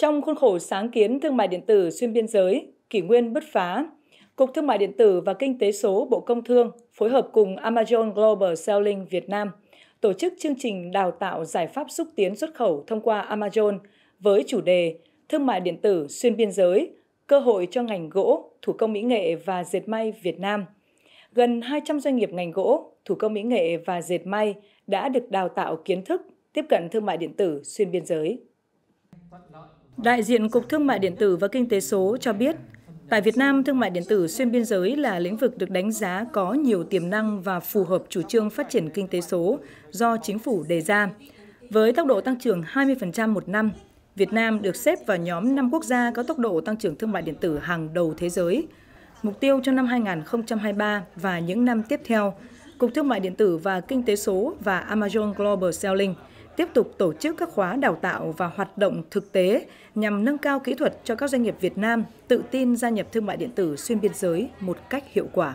Trong khuôn khổ sáng kiến thương mại điện tử xuyên biên giới, kỷ nguyên bứt phá, Cục Thương mại Điện tử và Kinh tế số Bộ Công Thương phối hợp cùng Amazon Global Selling Việt Nam tổ chức chương trình đào tạo giải pháp xúc tiến xuất khẩu thông qua Amazon với chủ đề Thương mại điện tử xuyên biên giới, cơ hội cho ngành gỗ, thủ công mỹ nghệ và dệt may Việt Nam. Gần 200 doanh nghiệp ngành gỗ, thủ công mỹ nghệ và dệt may đã được đào tạo kiến thức tiếp cận thương mại điện tử xuyên biên giới. Đại diện Cục Thương mại điện tử và Kinh tế số cho biết, tại Việt Nam, thương mại điện tử xuyên biên giới là lĩnh vực được đánh giá có nhiều tiềm năng và phù hợp chủ trương phát triển kinh tế số do chính phủ đề ra. Với tốc độ tăng trưởng 20% một năm, Việt Nam được xếp vào nhóm 5 quốc gia có tốc độ tăng trưởng thương mại điện tử hàng đầu thế giới. Mục tiêu cho năm 2023 và những năm tiếp theo, Cục Thương mại điện tử và Kinh tế số và Amazon Global Selling – tiếp tục tổ chức các khóa đào tạo và hoạt động thực tế nhằm nâng cao kỹ thuật cho các doanh nghiệp Việt Nam tự tin gia nhập thương mại điện tử xuyên biên giới một cách hiệu quả.